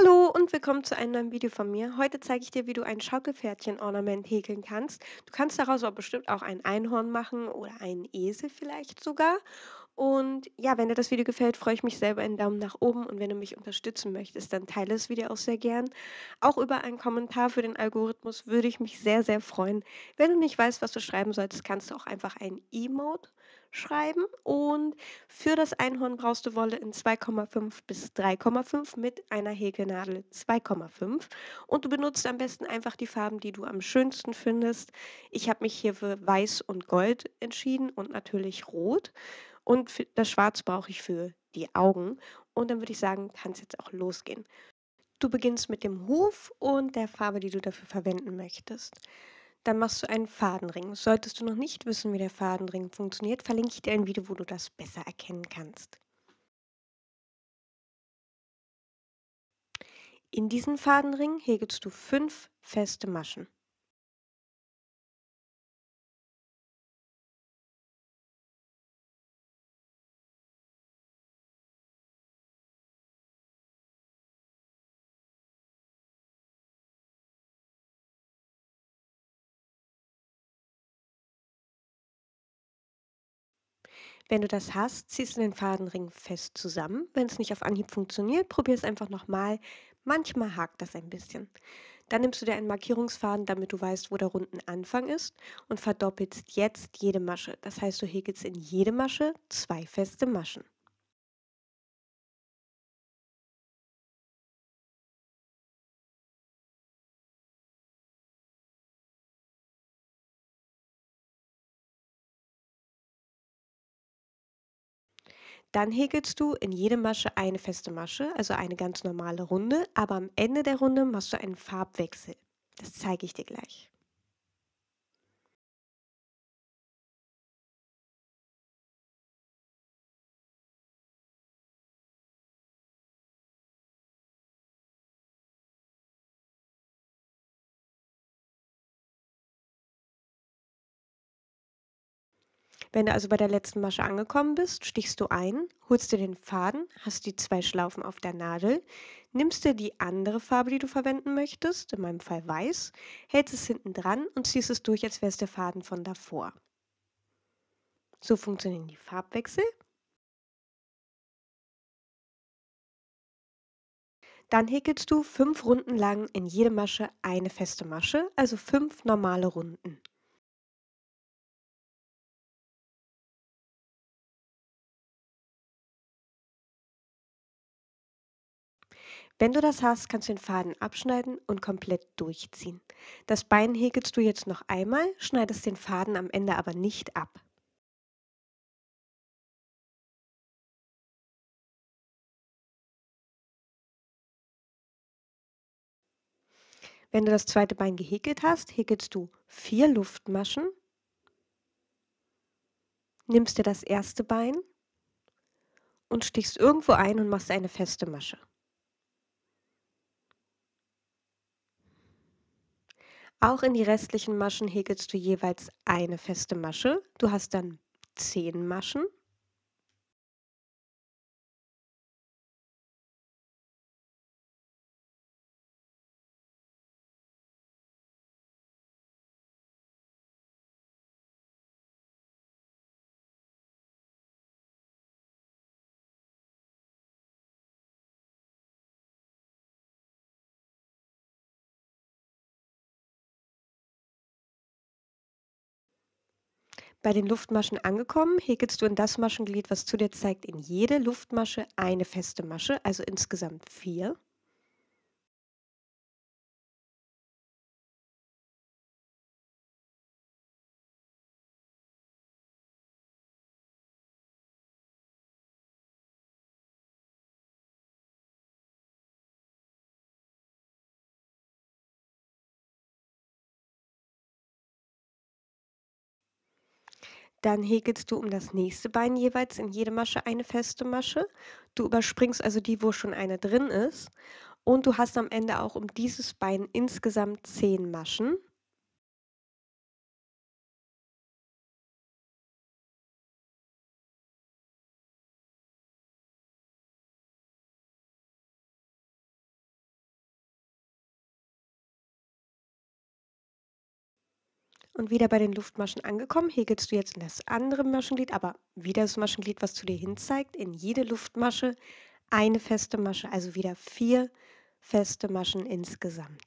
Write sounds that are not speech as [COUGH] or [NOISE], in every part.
Hallo und willkommen zu einem neuen Video von mir. Heute zeige ich dir, wie du ein Schaukelpferdchen-Ornament häkeln kannst. Du kannst daraus aber bestimmt auch ein Einhorn machen oder einen Esel vielleicht sogar. Und ja, wenn dir das Video gefällt, freue ich mich selber einen Daumen nach oben. Und wenn du mich unterstützen möchtest, dann teile das Video auch sehr gern. Auch über einen Kommentar für den Algorithmus würde ich mich sehr, sehr freuen. Wenn du nicht weißt, was du schreiben solltest, kannst du auch einfach ein e Emote schreiben. Und für das Einhorn brauchst du Wolle in 2,5 bis 3,5 mit einer Häkelnadel 2,5. Und du benutzt am besten einfach die Farben, die du am schönsten findest. Ich habe mich hier für Weiß und Gold entschieden und natürlich Rot. Und das Schwarz brauche ich für die Augen. Und dann würde ich sagen, kann es jetzt auch losgehen. Du beginnst mit dem Huf und der Farbe, die du dafür verwenden möchtest. Dann machst du einen Fadenring. Solltest du noch nicht wissen, wie der Fadenring funktioniert, verlinke ich dir ein Video, wo du das besser erkennen kannst. In diesen Fadenring häkelst du fünf feste Maschen. Wenn du das hast, ziehst du den Fadenring fest zusammen. Wenn es nicht auf Anhieb funktioniert, probier es einfach nochmal. Manchmal hakt das ein bisschen. Dann nimmst du dir einen Markierungsfaden, damit du weißt, wo der runden Anfang ist und verdoppelst jetzt jede Masche. Das heißt, du häkelst in jede Masche zwei feste Maschen. Dann häkelst du in jede Masche eine feste Masche, also eine ganz normale Runde, aber am Ende der Runde machst du einen Farbwechsel. Das zeige ich dir gleich. Wenn du also bei der letzten Masche angekommen bist, stichst du ein, holst dir den Faden, hast die zwei Schlaufen auf der Nadel, nimmst dir die andere Farbe, die du verwenden möchtest, in meinem Fall weiß, hältst es hinten dran und ziehst es durch, als wäre es der Faden von davor. So funktionieren die Farbwechsel. Dann häkelst du fünf Runden lang in jede Masche eine feste Masche, also fünf normale Runden. Wenn du das hast, kannst du den Faden abschneiden und komplett durchziehen. Das Bein häkelst du jetzt noch einmal, schneidest den Faden am Ende aber nicht ab. Wenn du das zweite Bein gehäkelt hast, häkelst du vier Luftmaschen, nimmst dir das erste Bein und stichst irgendwo ein und machst eine feste Masche. Auch in die restlichen Maschen häkelst du jeweils eine feste Masche. Du hast dann zehn Maschen Bei den Luftmaschen angekommen, häkelst du in das Maschenglied, was zu dir zeigt, in jede Luftmasche eine feste Masche, also insgesamt vier. Dann häkelst du um das nächste Bein jeweils in jede Masche eine feste Masche. Du überspringst also die, wo schon eine drin ist. Und du hast am Ende auch um dieses Bein insgesamt zehn Maschen. Und wieder bei den Luftmaschen angekommen. häkelst du jetzt in das andere Maschenglied, aber wieder das Maschenglied, was zu dir hin zeigt. In jede Luftmasche eine feste Masche, also wieder vier feste Maschen insgesamt.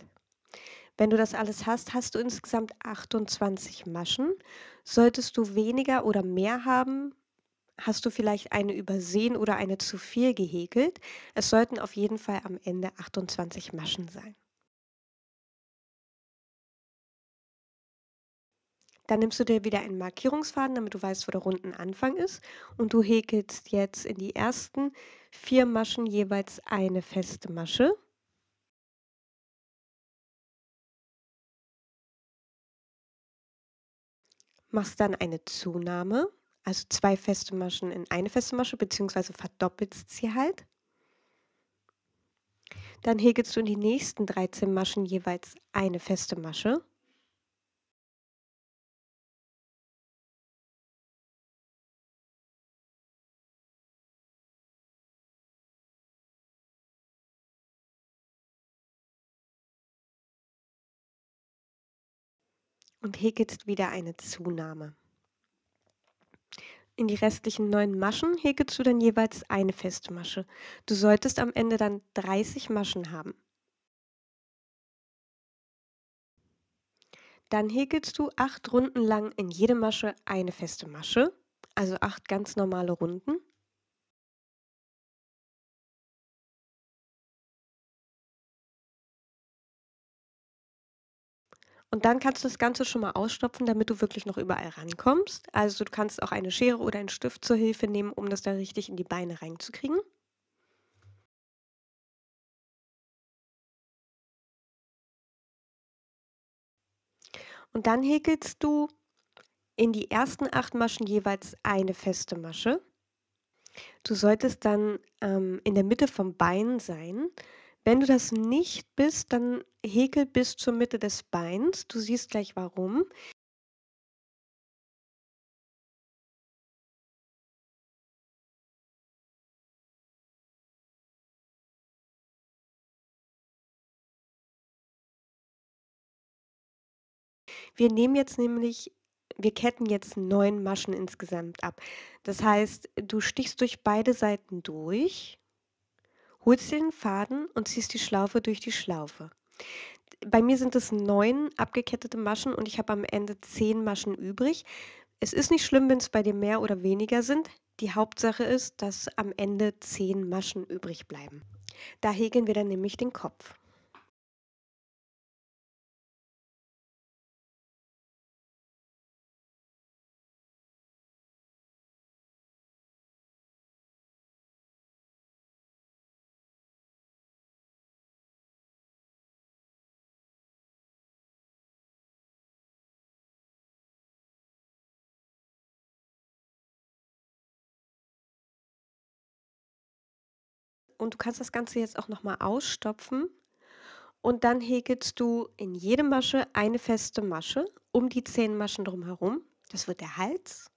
Wenn du das alles hast, hast du insgesamt 28 Maschen. Solltest du weniger oder mehr haben, hast du vielleicht eine übersehen oder eine zu viel gehäkelt. Es sollten auf jeden Fall am Ende 28 Maschen sein. Dann nimmst du dir wieder einen Markierungsfaden, damit du weißt, wo der Rundenanfang ist. Und du häkelst jetzt in die ersten vier Maschen jeweils eine feste Masche. Machst dann eine Zunahme, also zwei feste Maschen in eine feste Masche, beziehungsweise verdoppelst sie halt. Dann häkelst du in die nächsten 13 Maschen jeweils eine feste Masche. Und häkelst wieder eine Zunahme. In die restlichen neun Maschen häkelst du dann jeweils eine feste Masche. Du solltest am Ende dann 30 Maschen haben. Dann häkelst du acht Runden lang in jede Masche eine feste Masche, also acht ganz normale Runden. Und dann kannst du das Ganze schon mal ausstopfen, damit du wirklich noch überall rankommst. Also du kannst auch eine Schere oder einen Stift zur Hilfe nehmen, um das da richtig in die Beine reinzukriegen. Und dann häkelst du in die ersten acht Maschen jeweils eine feste Masche. Du solltest dann ähm, in der Mitte vom Bein sein, wenn du das nicht bist, dann häkel bis zur Mitte des Beins. Du siehst gleich warum. Wir nehmen jetzt nämlich, wir ketten jetzt neun Maschen insgesamt ab. Das heißt, du stichst durch beide Seiten durch holst den Faden und ziehst die Schlaufe durch die Schlaufe. Bei mir sind es neun abgekettete Maschen und ich habe am Ende zehn Maschen übrig. Es ist nicht schlimm, wenn es bei dir mehr oder weniger sind. Die Hauptsache ist, dass am Ende zehn Maschen übrig bleiben. Da häkeln wir dann nämlich den Kopf. und du kannst das Ganze jetzt auch nochmal ausstopfen. Und dann häkelst du in jede Masche eine feste Masche um die zehn Maschen drumherum. Das wird der Hals.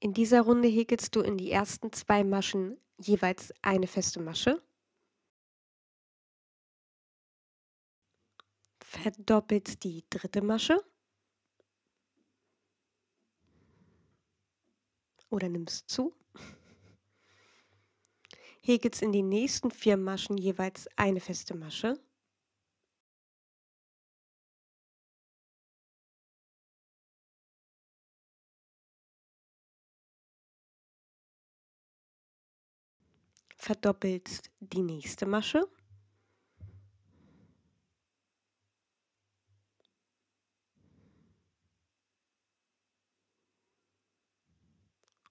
In dieser Runde häkelst du in die ersten zwei Maschen jeweils eine feste Masche verdoppelt die dritte Masche. Oder nimmst zu. Hier in den nächsten vier Maschen jeweils eine feste Masche. Verdoppelst die nächste Masche.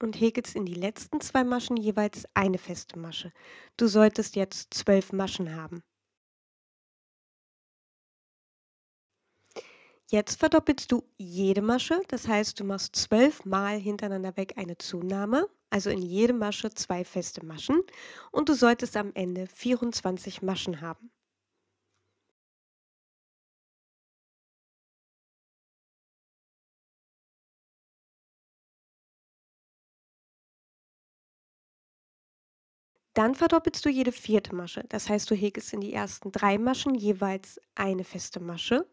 und häkelst in die letzten zwei Maschen jeweils eine feste Masche. Du solltest jetzt zwölf Maschen haben. Jetzt verdoppelst du jede Masche, das heißt du machst zwölf Mal hintereinander weg eine Zunahme, also in jede Masche zwei feste Maschen und du solltest am Ende 24 Maschen haben. Dann verdoppelst du jede vierte Masche. Das heißt, du häkelst in die ersten drei Maschen jeweils eine feste Masche.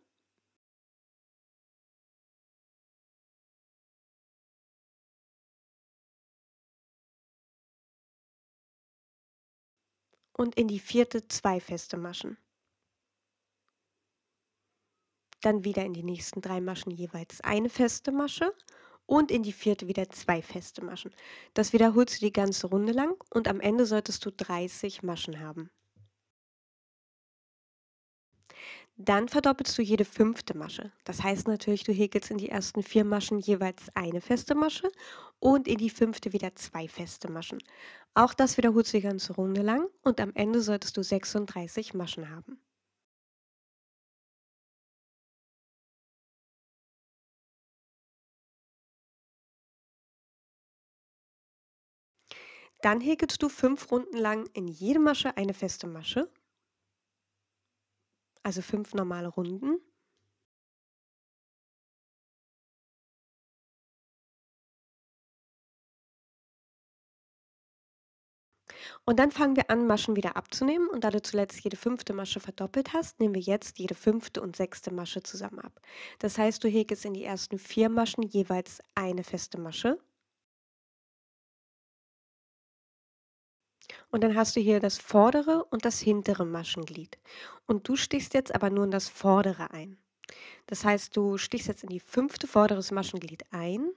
Und in die vierte zwei feste Maschen. Dann wieder in die nächsten drei Maschen jeweils eine feste Masche und in die vierte wieder zwei feste Maschen. Das wiederholst du die ganze Runde lang und am Ende solltest du 30 Maschen haben. Dann verdoppelst du jede fünfte Masche. Das heißt natürlich, du häkelst in die ersten vier Maschen jeweils eine feste Masche und in die fünfte wieder zwei feste Maschen. Auch das wiederholst du die ganze Runde lang und am Ende solltest du 36 Maschen haben. Dann häkelst du fünf Runden lang in jede Masche eine feste Masche, also fünf normale Runden. Und dann fangen wir an, Maschen wieder abzunehmen. Und da du zuletzt jede fünfte Masche verdoppelt hast, nehmen wir jetzt jede fünfte und sechste Masche zusammen ab. Das heißt, du häkelst in die ersten vier Maschen jeweils eine feste Masche. Und dann hast du hier das vordere und das hintere Maschenglied. Und du stichst jetzt aber nur in das vordere ein. Das heißt, du stichst jetzt in die fünfte vorderes Maschenglied ein,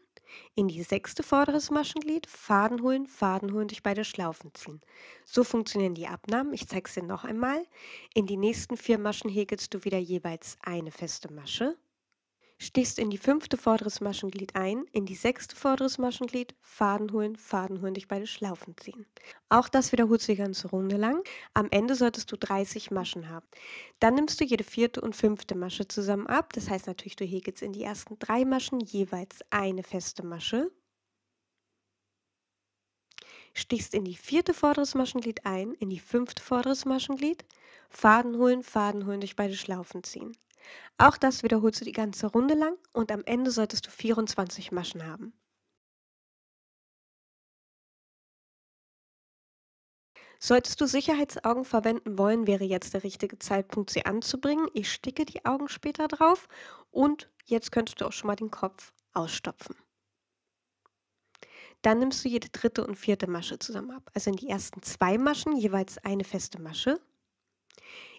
in die sechste vorderes Maschenglied, Faden holen, Faden holen, durch beide Schlaufen ziehen. So funktionieren die Abnahmen. Ich zeige es dir noch einmal. In die nächsten vier Maschen häkelst du wieder jeweils eine feste Masche. Stichst in die fünfte vorderes Maschenglied ein, in die sechste vorderes Maschenglied, Faden holen, Faden holen, durch beide Schlaufen ziehen. Auch das wiederholst du die ganze Runde lang. Am Ende solltest du 30 Maschen haben. Dann nimmst du jede vierte und fünfte Masche zusammen ab. Das heißt natürlich, du häkelst in die ersten drei Maschen jeweils eine feste Masche. Stichst in die vierte vorderes Maschenglied ein, in die fünfte vorderes Maschenglied, Faden holen, Faden holen, durch beide Schlaufen ziehen. Auch das wiederholst du die ganze Runde lang und am Ende solltest du 24 Maschen haben. Solltest du Sicherheitsaugen verwenden wollen, wäre jetzt der richtige Zeitpunkt, sie anzubringen. Ich sticke die Augen später drauf und jetzt könntest du auch schon mal den Kopf ausstopfen. Dann nimmst du jede dritte und vierte Masche zusammen ab. Also in die ersten zwei Maschen jeweils eine feste Masche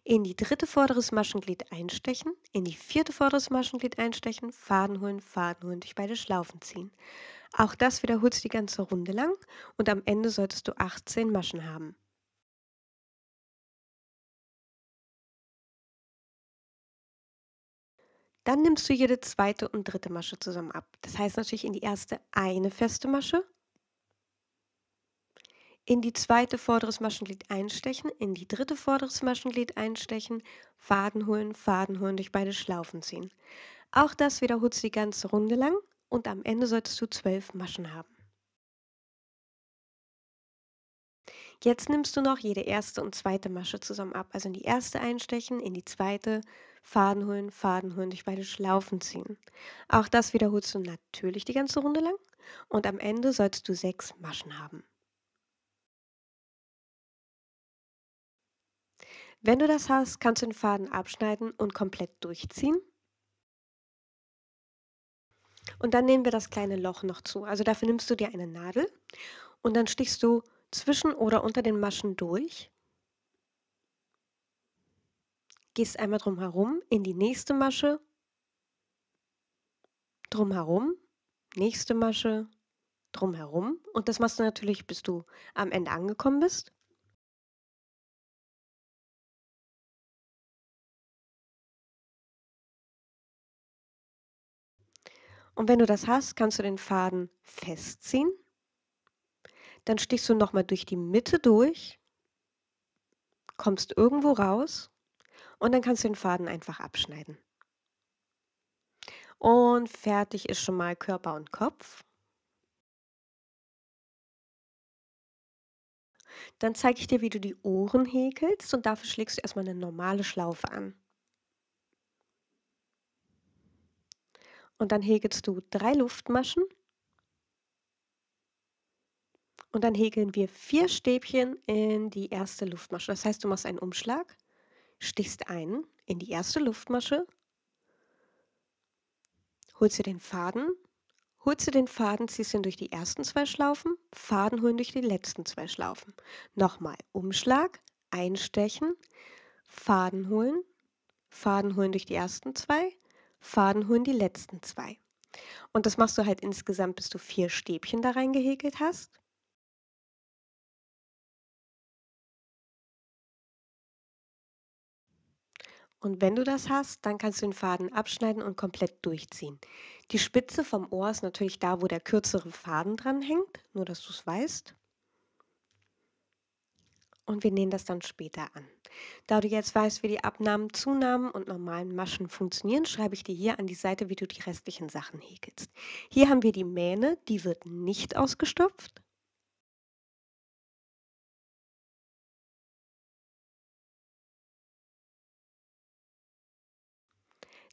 in die dritte vorderes Maschenglied einstechen, in die vierte vorderes Maschenglied einstechen, Faden holen, Faden holen, durch beide Schlaufen ziehen. Auch das wiederholst du die ganze Runde lang und am Ende solltest du 18 Maschen haben. Dann nimmst du jede zweite und dritte Masche zusammen ab. Das heißt natürlich in die erste eine feste Masche in die zweite vorderes Maschenglied einstechen, in die dritte vorderes Maschenglied einstechen, Faden holen, Faden holen, durch beide Schlaufen ziehen. Auch das wiederholst du die ganze Runde lang und am Ende solltest du zwölf Maschen haben. Jetzt nimmst du noch jede erste und zweite Masche zusammen ab. Also in die erste einstechen, in die zweite, Faden holen, Faden holen, durch beide Schlaufen ziehen. Auch das wiederholst du natürlich die ganze Runde lang und am Ende sollst du sechs Maschen haben. Wenn du das hast, kannst du den Faden abschneiden und komplett durchziehen. Und dann nehmen wir das kleine Loch noch zu. Also dafür nimmst du dir eine Nadel und dann stichst du zwischen oder unter den Maschen durch. Gehst einmal drum herum in die nächste Masche. Drum herum, nächste Masche, drum herum. Und das machst du natürlich, bis du am Ende angekommen bist. Und wenn du das hast, kannst du den Faden festziehen. Dann stichst du nochmal durch die Mitte durch, kommst irgendwo raus und dann kannst du den Faden einfach abschneiden. Und fertig ist schon mal Körper und Kopf. Dann zeige ich dir, wie du die Ohren häkelst und dafür schlägst du erstmal eine normale Schlaufe an. Und dann häkelst du drei Luftmaschen. Und dann häkeln wir vier Stäbchen in die erste Luftmasche. Das heißt, du machst einen Umschlag, stichst einen in die erste Luftmasche, holst dir den Faden, holst dir den Faden, ziehst ihn durch die ersten zwei Schlaufen, Faden holen durch die letzten zwei Schlaufen. Nochmal Umschlag, einstechen, Faden holen, Faden holen durch die ersten zwei, Faden holen die letzten zwei. Und das machst du halt insgesamt, bis du vier Stäbchen da reingehäkelt hast. Und wenn du das hast, dann kannst du den Faden abschneiden und komplett durchziehen. Die Spitze vom Ohr ist natürlich da, wo der kürzere Faden dran hängt, nur dass du es weißt. Und wir nähen das dann später an. Da du jetzt weißt, wie die Abnahmen, Zunahmen und normalen Maschen funktionieren, schreibe ich dir hier an die Seite, wie du die restlichen Sachen häkelst. Hier haben wir die Mähne, die wird nicht ausgestopft.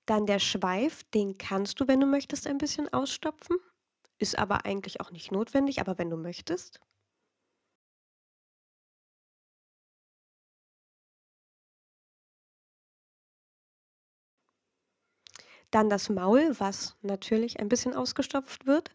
Dann der Schweif, den kannst du, wenn du möchtest, ein bisschen ausstopfen. Ist aber eigentlich auch nicht notwendig, aber wenn du möchtest. Dann das Maul, was natürlich ein bisschen ausgestopft wird.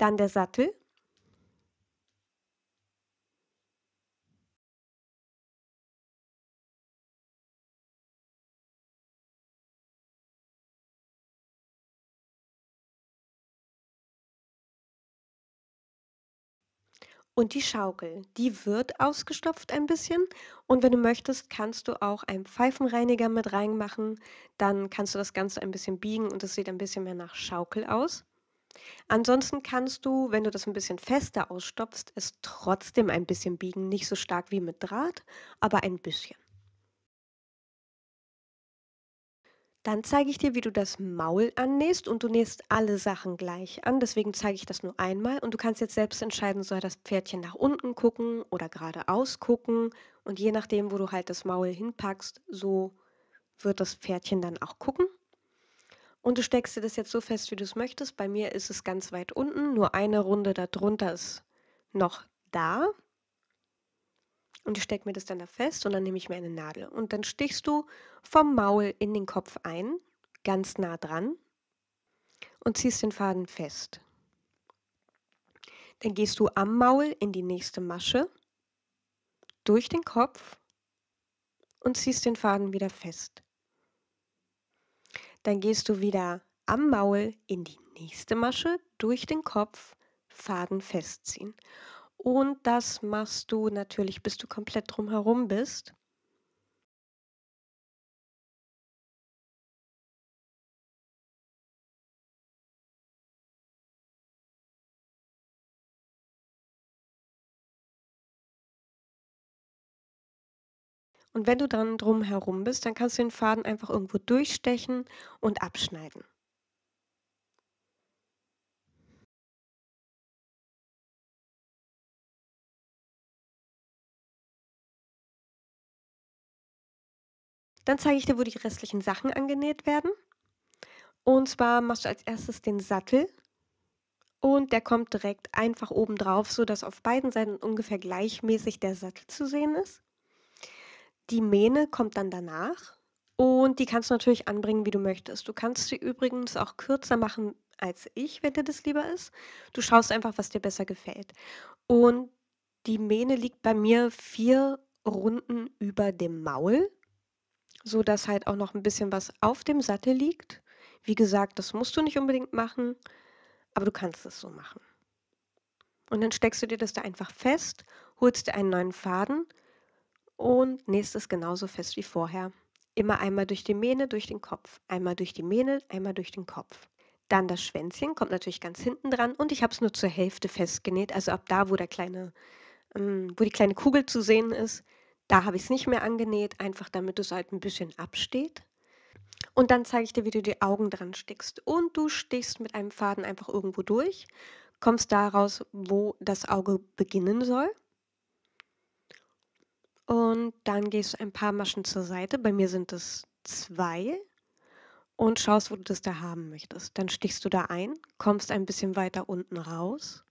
Dann der Sattel. Und die Schaukel, die wird ausgestopft ein bisschen. Und wenn du möchtest, kannst du auch einen Pfeifenreiniger mit reinmachen. Dann kannst du das Ganze ein bisschen biegen und es sieht ein bisschen mehr nach Schaukel aus. Ansonsten kannst du, wenn du das ein bisschen fester ausstopfst, es trotzdem ein bisschen biegen. Nicht so stark wie mit Draht, aber ein bisschen. Dann zeige ich dir, wie du das Maul annähst und du nähst alle Sachen gleich an. Deswegen zeige ich das nur einmal und du kannst jetzt selbst entscheiden, soll das Pferdchen nach unten gucken oder geradeaus gucken. Und je nachdem, wo du halt das Maul hinpackst, so wird das Pferdchen dann auch gucken. Und du steckst dir das jetzt so fest, wie du es möchtest. Bei mir ist es ganz weit unten, nur eine Runde darunter ist noch da. Und ich stecke mir das dann da fest und dann nehme ich mir eine Nadel. Und dann stichst du vom Maul in den Kopf ein, ganz nah dran, und ziehst den Faden fest. Dann gehst du am Maul in die nächste Masche, durch den Kopf und ziehst den Faden wieder fest. Dann gehst du wieder am Maul in die nächste Masche, durch den Kopf, Faden festziehen. Und das machst du natürlich, bis du komplett drumherum bist. Und wenn du dann drumherum bist, dann kannst du den Faden einfach irgendwo durchstechen und abschneiden. Dann zeige ich dir, wo die restlichen Sachen angenäht werden. Und zwar machst du als erstes den Sattel und der kommt direkt einfach oben drauf, sodass auf beiden Seiten ungefähr gleichmäßig der Sattel zu sehen ist. Die Mähne kommt dann danach und die kannst du natürlich anbringen, wie du möchtest. Du kannst sie übrigens auch kürzer machen als ich, wenn dir das lieber ist. Du schaust einfach, was dir besser gefällt. Und die Mähne liegt bei mir vier Runden über dem Maul so dass halt auch noch ein bisschen was auf dem Sattel liegt. Wie gesagt, das musst du nicht unbedingt machen, aber du kannst es so machen. Und dann steckst du dir das da einfach fest, holst dir einen neuen Faden und nähst es genauso fest wie vorher. Immer einmal durch die Mähne, durch den Kopf. Einmal durch die Mähne, einmal durch den Kopf. Dann das Schwänzchen kommt natürlich ganz hinten dran und ich habe es nur zur Hälfte festgenäht, also ab da, wo der kleine, ähm, wo die kleine Kugel zu sehen ist, da habe ich es nicht mehr angenäht, einfach damit es halt ein bisschen absteht. Und dann zeige ich dir, wie du die Augen dran stickst. Und du stichst mit einem Faden einfach irgendwo durch, kommst daraus, wo das Auge beginnen soll. Und dann gehst du ein paar Maschen zur Seite. Bei mir sind es zwei. Und schaust, wo du das da haben möchtest. Dann stichst du da ein, kommst ein bisschen weiter unten raus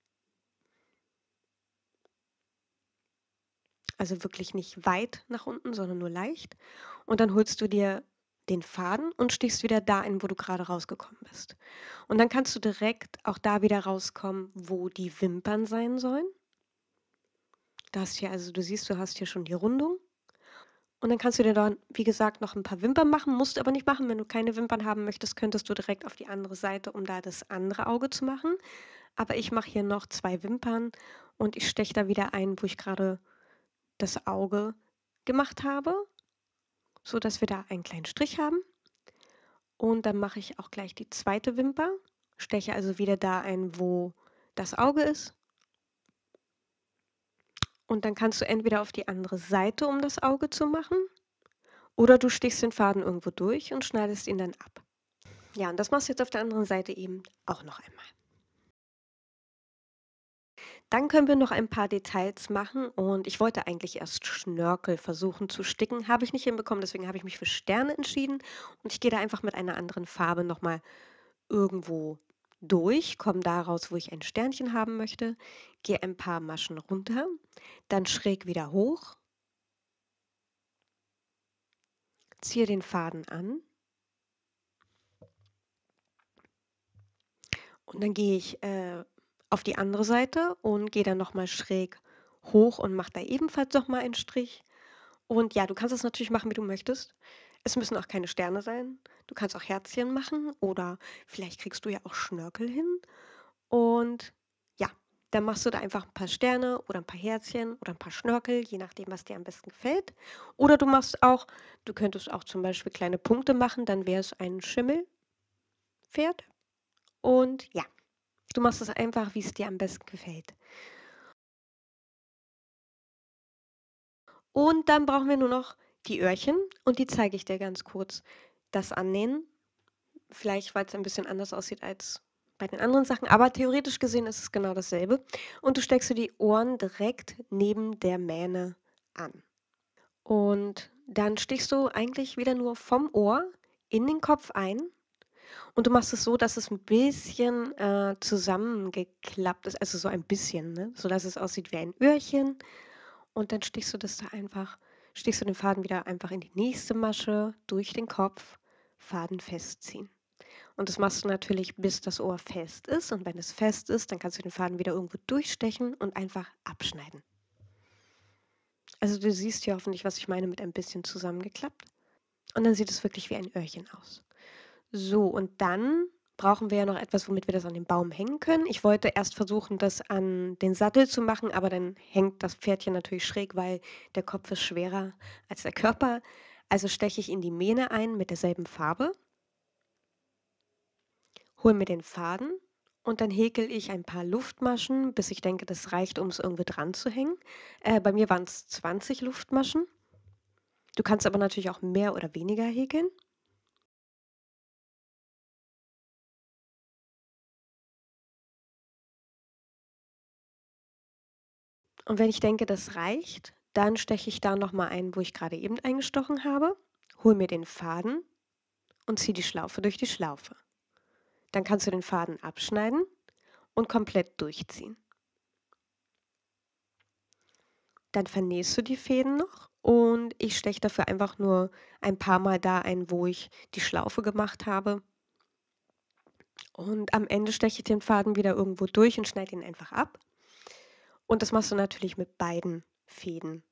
Also wirklich nicht weit nach unten, sondern nur leicht. Und dann holst du dir den Faden und stichst wieder da ein, wo du gerade rausgekommen bist. Und dann kannst du direkt auch da wieder rauskommen, wo die Wimpern sein sollen. Du hast hier, also du siehst, du hast hier schon die Rundung. Und dann kannst du dir dann, wie gesagt, noch ein paar Wimpern machen, musst du aber nicht machen. Wenn du keine Wimpern haben möchtest, könntest du direkt auf die andere Seite, um da das andere Auge zu machen. Aber ich mache hier noch zwei Wimpern und ich steche da wieder ein, wo ich gerade das Auge gemacht habe, so dass wir da einen kleinen Strich haben. Und dann mache ich auch gleich die zweite Wimper, steche also wieder da ein, wo das Auge ist. Und dann kannst du entweder auf die andere Seite, um das Auge zu machen, oder du stichst den Faden irgendwo durch und schneidest ihn dann ab. Ja, und das machst du jetzt auf der anderen Seite eben auch noch einmal. Dann können wir noch ein paar Details machen und ich wollte eigentlich erst Schnörkel versuchen zu sticken, habe ich nicht hinbekommen, deswegen habe ich mich für Sterne entschieden und ich gehe da einfach mit einer anderen Farbe nochmal irgendwo durch, komme daraus, wo ich ein Sternchen haben möchte, gehe ein paar Maschen runter, dann schräg wieder hoch, ziehe den Faden an und dann gehe ich äh, auf die andere Seite und gehe dann nochmal schräg hoch und mache da ebenfalls nochmal einen Strich. Und ja, du kannst das natürlich machen, wie du möchtest. Es müssen auch keine Sterne sein. Du kannst auch Herzchen machen oder vielleicht kriegst du ja auch Schnörkel hin. Und ja, dann machst du da einfach ein paar Sterne oder ein paar Herzchen oder ein paar Schnörkel, je nachdem, was dir am besten gefällt. Oder du machst auch, du könntest auch zum Beispiel kleine Punkte machen, dann wäre es ein Schimmelpferd. Und ja, Du machst es einfach, wie es dir am besten gefällt. Und dann brauchen wir nur noch die Öhrchen und die zeige ich dir ganz kurz. Das Annähen, vielleicht weil es ein bisschen anders aussieht als bei den anderen Sachen, aber theoretisch gesehen ist es genau dasselbe. Und du steckst dir die Ohren direkt neben der Mähne an. Und dann stichst du eigentlich wieder nur vom Ohr in den Kopf ein und du machst es so, dass es ein bisschen äh, zusammengeklappt ist, also so ein bisschen, ne? so dass es aussieht wie ein Öhrchen. Und dann stichst du das da einfach, stichst du den Faden wieder einfach in die nächste Masche, durch den Kopf, Faden festziehen. Und das machst du natürlich, bis das Ohr fest ist. Und wenn es fest ist, dann kannst du den Faden wieder irgendwo durchstechen und einfach abschneiden. Also du siehst hier hoffentlich, was ich meine mit ein bisschen zusammengeklappt. Und dann sieht es wirklich wie ein Öhrchen aus. So, und dann brauchen wir ja noch etwas, womit wir das an den Baum hängen können. Ich wollte erst versuchen, das an den Sattel zu machen, aber dann hängt das Pferdchen natürlich schräg, weil der Kopf ist schwerer als der Körper. Also steche ich in die Mähne ein mit derselben Farbe, hole mir den Faden und dann häkel ich ein paar Luftmaschen, bis ich denke, das reicht, um es irgendwie dran zu hängen. Äh, bei mir waren es 20 Luftmaschen. Du kannst aber natürlich auch mehr oder weniger häkeln. Und wenn ich denke, das reicht, dann steche ich da nochmal ein, wo ich gerade eben eingestochen habe, hole mir den Faden und ziehe die Schlaufe durch die Schlaufe. Dann kannst du den Faden abschneiden und komplett durchziehen. Dann vernähst du die Fäden noch und ich steche dafür einfach nur ein paar Mal da ein, wo ich die Schlaufe gemacht habe. Und am Ende steche ich den Faden wieder irgendwo durch und schneide ihn einfach ab. Und das machst du natürlich mit beiden Fäden.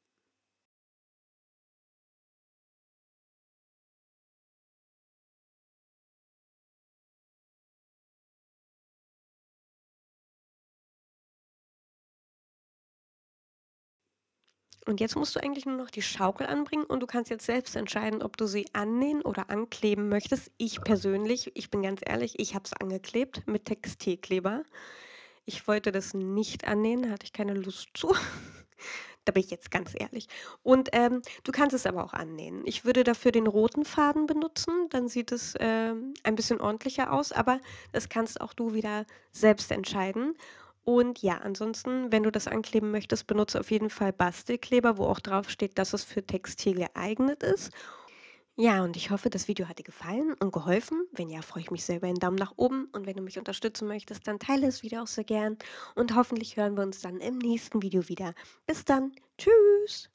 Und jetzt musst du eigentlich nur noch die Schaukel anbringen und du kannst jetzt selbst entscheiden, ob du sie annähen oder ankleben möchtest. Ich persönlich, ich bin ganz ehrlich, ich habe es angeklebt mit Textilkleber. Ich wollte das nicht annehmen, hatte ich keine Lust zu. [LAUGHS] da bin ich jetzt ganz ehrlich. Und ähm, du kannst es aber auch annehmen. Ich würde dafür den roten Faden benutzen, dann sieht es ähm, ein bisschen ordentlicher aus, aber das kannst auch du wieder selbst entscheiden. Und ja, ansonsten, wenn du das ankleben möchtest, benutze auf jeden Fall Bastelkleber, wo auch drauf steht, dass es für Textil geeignet ist. Ja, und ich hoffe, das Video hat dir gefallen und geholfen. Wenn ja, freue ich mich sehr über einen Daumen nach oben. Und wenn du mich unterstützen möchtest, dann teile das Video auch sehr gern. Und hoffentlich hören wir uns dann im nächsten Video wieder. Bis dann. Tschüss.